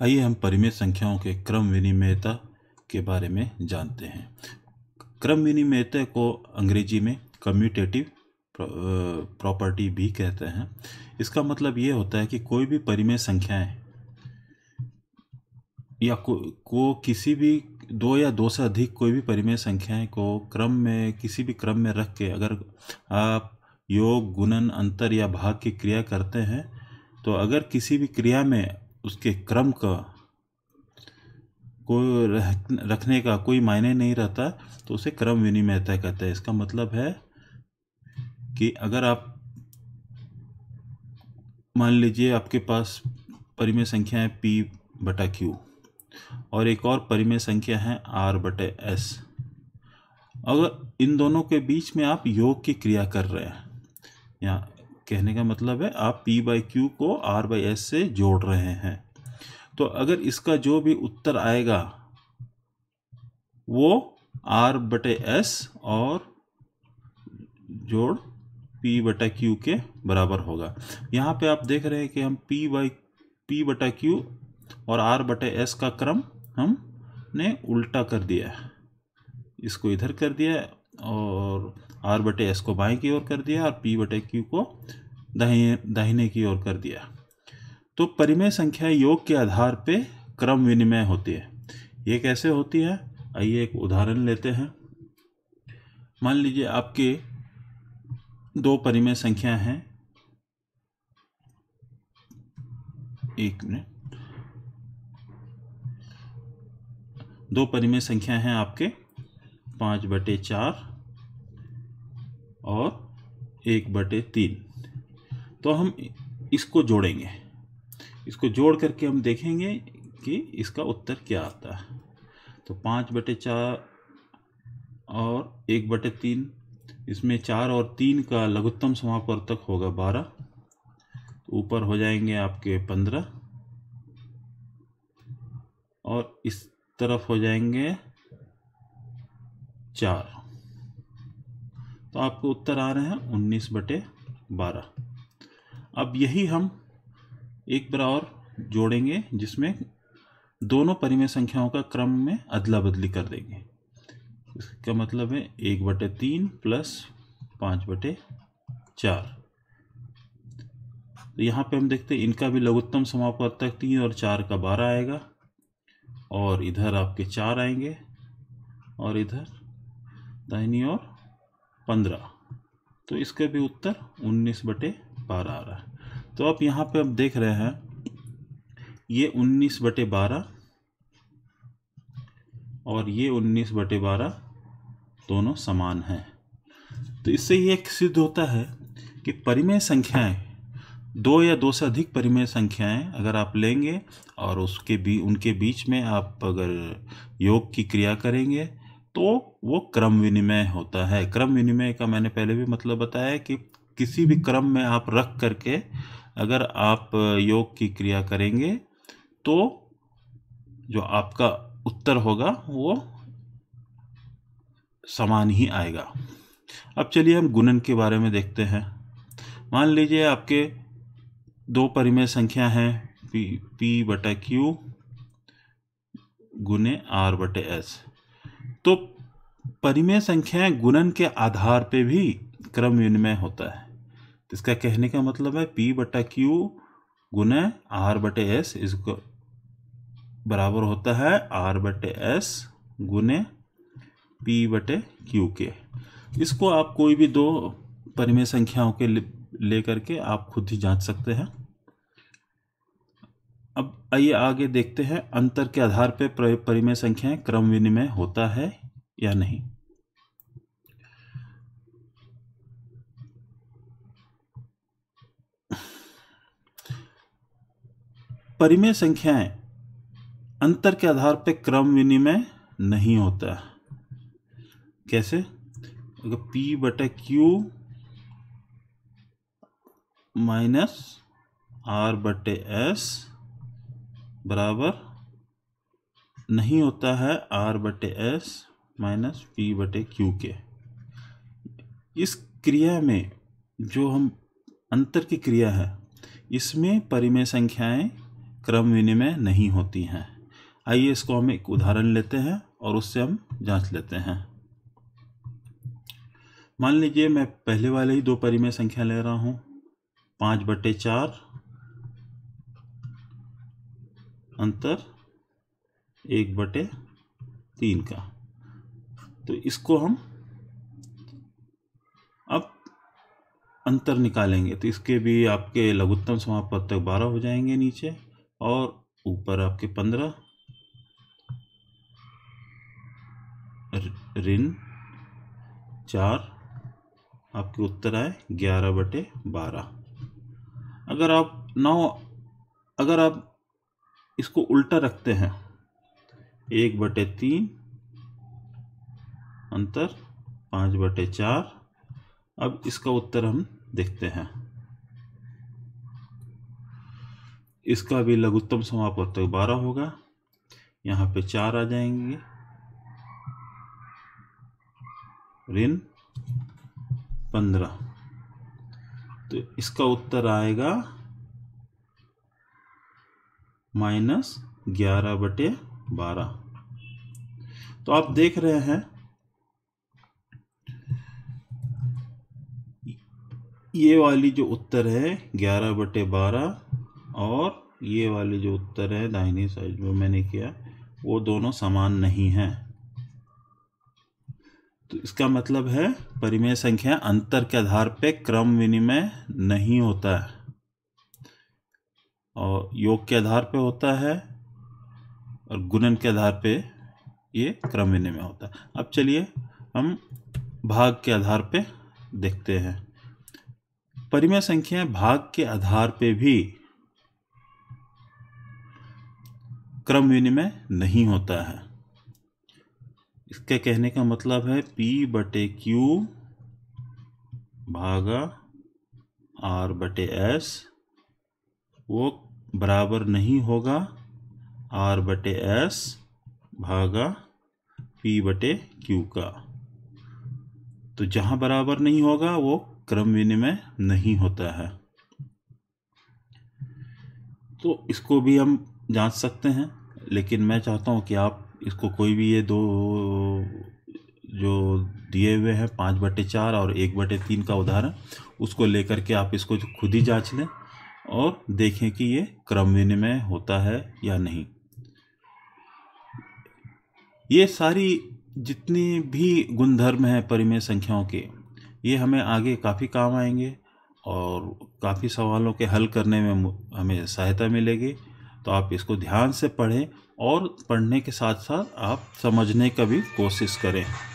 आइए हम परिमेय संख्याओं के क्रम विनिमयता के बारे में जानते हैं क्रम विनिमयता को अंग्रेजी में कम्यूटेटिव प्रॉपर्टी भी कहते हैं इसका मतलब ये होता है कि कोई भी परिमेय संख्याएं या को, को किसी भी दो या दो से अधिक कोई भी परिमेय संख्याएं को क्रम में किसी भी क्रम में रख के अगर आप योग गुणन अंतर या भाग की क्रिया करते हैं तो अगर किसी भी क्रिया में उसके क्रम का को रखने का कोई मायने नहीं रहता तो उसे क्रम विनिमय तय कहते हैं इसका मतलब है कि अगर आप मान लीजिए आपके पास परिमेय संख्या है पी बटा क्यू और एक और परिमेय संख्या है आर बटे एस अगर इन दोनों के बीच में आप योग की क्रिया कर रहे हैं या कहने का मतलब है आप पी बाई क्यू को आर बाई एस से जोड़ रहे हैं तो अगर इसका जो भी उत्तर आएगा वो आर बटे एस और जोड़ पी बटा क्यू के बराबर होगा यहाँ पे आप देख रहे हैं कि हम पी बाई पी बटा क्यू और आर बटे एस का क्रम हमने उल्टा कर दिया है इसको इधर कर दिया है और आर बटे एस को बाएं की ओर कर दिया और पी बटे क्यू को दाहिने दाहिने की ओर कर दिया तो परिमेय संख्या योग के आधार पे क्रम विनिमय होती है ये कैसे होती है आइए एक उदाहरण लेते हैं मान लीजिए आपके दो परिमेय संख्या हैं एक मिनट दो परिमेय संख्या हैं आपके पाँच बटे चार और एक बटे तीन तो हम इसको जोड़ेंगे इसको जोड़ करके हम देखेंगे कि इसका उत्तर क्या आता है तो पाँच बटे चार और एक बटे तीन इसमें चार और तीन का लघुत्तम तक होगा बारह तो ऊपर हो जाएंगे आपके पंद्रह और इस तरफ हो जाएंगे चार तो आपको उत्तर आ रहे हैं उन्नीस बटे बारह अब यही हम एक बार और जोड़ेंगे जिसमें दोनों परिमेय संख्याओं का क्रम में अदला बदली कर देंगे इसका मतलब है एक बटे तीन प्लस पाँच बटे चार तो यहाँ पे हम देखते हैं इनका भी लघुत्तम समापवर्तक तीन और चार का बारह आएगा और इधर आपके चार आएंगे और इधर दाहिनी ओर पंद्रह तो इसका भी उत्तर उन्नीस बटे बारह आ रहा है तो आप यहाँ पे आप देख रहे हैं ये उन्नीस बटे बारह और ये उन्नीस बटे बारह दोनों समान हैं तो इससे ये सिद्ध होता है कि परिमेय संख्याएं दो या दो से अधिक परिमेय संख्याएं अगर आप लेंगे और उसके भी उनके बीच में आप अगर योग की क्रिया करेंगे तो वो क्रम विनिमय होता है क्रम विनिमय का मैंने पहले भी मतलब बताया कि किसी भी क्रम में आप रख करके अगर आप योग की क्रिया करेंगे तो जो आपका उत्तर होगा वो समान ही आएगा अब चलिए हम गुणन के बारे में देखते हैं मान लीजिए आपके दो परिमेय संख्या हैं पी पी बटा क्यू गुने आर बटे एस तो परिमेय संख्याएं गुणन के आधार पे भी क्रम विनिमय होता है तो इसका कहने का मतलब है पी बटा क्यू गुण आर बटे एस इसको बराबर होता है आर बटे एस गुने पी बटे क्यू के इसको आप कोई भी दो परिमेय संख्याओं के ले करके आप खुद ही जांच सकते हैं अब आइए आगे देखते हैं अंतर के आधार पर परिमेय संख्याएं क्रम विनिमय होता है या नहीं परिमेय संख्याएं अंतर के आधार पर क्रम विनिमय नहीं होता कैसे अगर पी बटा क्यू माइनस आर बटे एस बराबर नहीं होता है आर बटे एस माइनस पी बटे क्यू के इस क्रिया में जो हम अंतर की क्रिया है इसमें परिमेय संख्याएं क्रम विनिमय नहीं होती हैं आइए इसको हम एक उदाहरण लेते हैं और उससे हम जांच लेते हैं मान लीजिए मैं पहले वाले ही दो परिमेय संख्या ले रहा हूँ पाँच बटे चार अंतर एक बटे तीन का तो इसको हम अब अंतर निकालेंगे तो इसके भी आपके लघुत्तम समापद तक बारह हो जाएंगे नीचे और ऊपर आपके पंद्रह ऋण चार आपके उत्तर आए ग्यारह बटे बारह अगर आप नौ अगर आप इसको उल्टा रखते हैं एक बटे तीन अंतर पाँच बटे चार अब इसका उत्तर हम देखते हैं इसका भी लघुत्तम समापवर्तक तक बारह होगा यहाँ पे चार आ जाएंगे ऋण पंद्रह तो इसका उत्तर आएगा माइनस ग्यारह बटे बारह तो आप देख रहे हैं ये वाली जो उत्तर है ग्यारह बटे बारह और ये वाली जो उत्तर है दाहिनी साइड जो मैंने किया वो दोनों समान नहीं है तो इसका मतलब है परिमेय संख्या अंतर के आधार पे क्रम विनिमय नहीं होता है और योग के आधार पे होता है और गुणन के आधार पे ये क्रम विनिमय होता है अब चलिए हम भाग के आधार पे देखते हैं परिमेय संख्याएं भाग के आधार पे भी क्रम विनिमय नहीं होता है इसके कहने का मतलब है P बटे क्यू भागा R बटे एस वो बराबर नहीं होगा आर बटे एस भागा पी बटे क्यू का तो जहाँ बराबर नहीं होगा वो क्रम विनिमय नहीं होता है तो इसको भी हम जांच सकते हैं लेकिन मैं चाहता हूँ कि आप इसको कोई भी ये दो जो दिए हुए हैं पाँच बटे चार और एक बटे तीन का उदाहरण उसको लेकर के आप इसको खुद ही जांच लें और देखें कि ये क्रम विनिमय होता है या नहीं ये सारी जितनी भी गुणधर्म हैं परिमेय संख्याओं के ये हमें आगे काफ़ी काम आएंगे और काफ़ी सवालों के हल करने में हमें सहायता मिलेगी तो आप इसको ध्यान से पढ़ें और पढ़ने के साथ साथ आप समझने का भी कोशिश करें